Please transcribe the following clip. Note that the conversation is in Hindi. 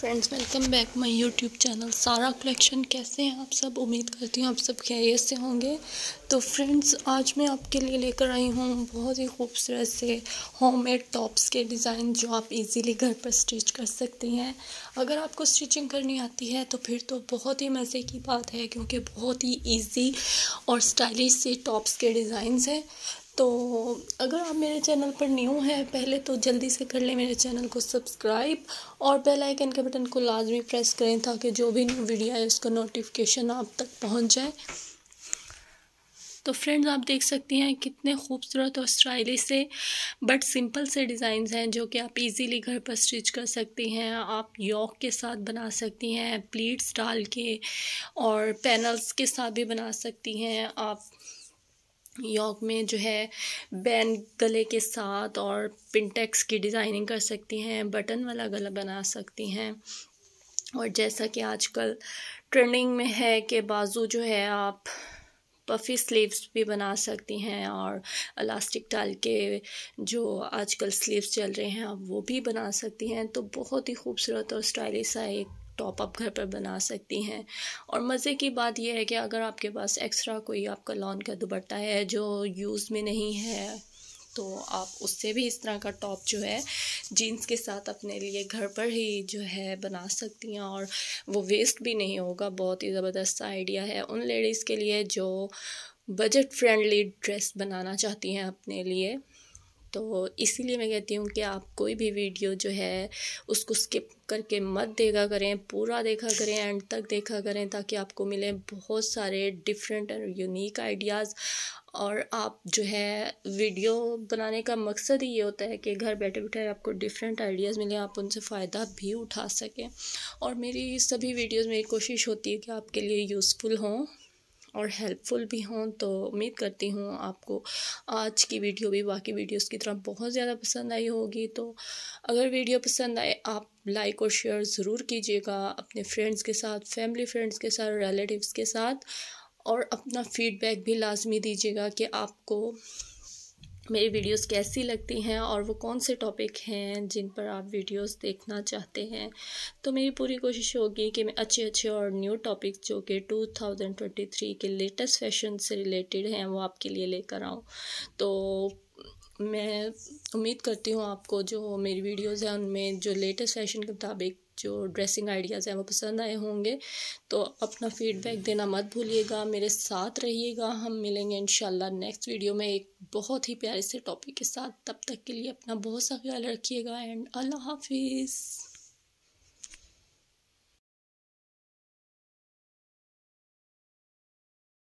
friends welcome back my YouTube channel Sara collection कैसे हैं आप सब उम्मीद करती हूँ आप सब खैरियत से होंगे तो फ्रेंड्स आज मैं आपके लिए लेकर आई हूँ बहुत ही खूबसूरत से होममेड टॉप्स के डिज़ाइन जो आप इजीली घर पर स्टिच कर सकती हैं अगर आपको स्टिचिंग करनी आती है तो फिर तो बहुत ही मज़े की बात है क्योंकि बहुत ही ईजी और स्टाइलिश से टॉप्स के डिज़ाइन हैं तो अगर आप मेरे चैनल पर न्यू हैं पहले तो जल्दी से कर लें मेरे चैनल को सब्सक्राइब और बेल आइकन के बटन को लाजमी प्रेस करें ताकि जो भी न्यू वीडियो है उसका नोटिफिकेशन आप तक पहुंच जाए तो फ्रेंड्स आप देख सकती हैं कितने खूबसूरत और स्टाइलिश से बट सिंपल से डिज़ाइंस हैं जो कि आप इजीली घर पर स्टिच कर सकती हैं आप यॉक के साथ बना सकती हैं प्लीट्स डाल के और पैनल्स के साथ भी बना सकती हैं आप यॉक में जो है बैन गले के साथ और पिंटेक्स की डिज़ाइनिंग कर सकती हैं बटन वाला गला बना सकती हैं और जैसा कि आजकल ट्रेंडिंग में है कि बाजू जो है आप पफी स्लीव्स भी बना सकती हैं और अलास्टिक टाल के जो आजकल स्लीव्स चल रहे हैं आप वो भी बना सकती हैं तो बहुत ही खूबसूरत और स्टाइलिश सा एक टॉप अप घर पर बना सकती हैं और मज़े की बात यह है कि अगर आपके पास एक्स्ट्रा कोई आपका लॉन का दुपट्टा है जो यूज़ में नहीं है तो आप उससे भी इस तरह का टॉप जो है जीन्स के साथ अपने लिए घर पर ही जो है बना सकती हैं और वो वेस्ट भी नहीं होगा बहुत ही ज़बरदस्त आइडिया है उन लेडीज़ के लिए जो बजट फ्रेंडली ड्रेस बनाना चाहती हैं अपने लिए तो इसीलिए मैं कहती हूँ कि आप कोई भी वीडियो जो है उसको स्किप करके मत देखा करें पूरा देखा करें एंड तक देखा करें ताकि आपको मिले बहुत सारे डिफरेंट एंड यूनिक आइडियाज़ और आप जो है वीडियो बनाने का मकसद ही ये होता है कि घर बैठे बैठे आपको डिफरेंट आइडियाज़ मिले आप उनसे फ़ायदा भी उठा सकें और मेरी सभी वीडियोज़ मेरी कोशिश होती है कि आपके लिए यूज़फुल हों और हेल्पफुल भी हों तो उम्मीद करती हूँ आपको आज की वीडियो भी बाकी वीडियोस की तरह बहुत ज़्यादा पसंद आई होगी तो अगर वीडियो पसंद आए आप लाइक और शेयर ज़रूर कीजिएगा अपने फ्रेंड्स के साथ फैमिली फ्रेंड्स के साथ रिलेटिव्स के साथ और अपना फीडबैक भी लाजमी दीजिएगा कि आपको मेरी वीडियोस कैसी लगती हैं और वो कौन से टॉपिक हैं जिन पर आप वीडियोस देखना चाहते हैं तो मेरी पूरी कोशिश होगी कि मैं अच्छे अच्छे और न्यू टॉपिक जो कि 2023 के लेटेस्ट फैशन से रिलेटेड हैं वो आपके लिए लेकर आऊँ तो मैं उम्मीद करती हूँ आपको जो मेरी वीडियोस हैं उनमें जो लेटेस्ट फैशन के मुताबिक जो ड्रेसिंग आइडियाज़ हैं वो पसंद आए होंगे तो अपना फीडबैक देना मत भूलिएगा मेरे साथ रहिएगा हम मिलेंगे इन नेक्स्ट वीडियो में एक बहुत ही प्यारे से टॉपिक के साथ तब तक के लिए अपना बहुत सा ख्याल रखिएगा एंड अल्लाह हाफिज़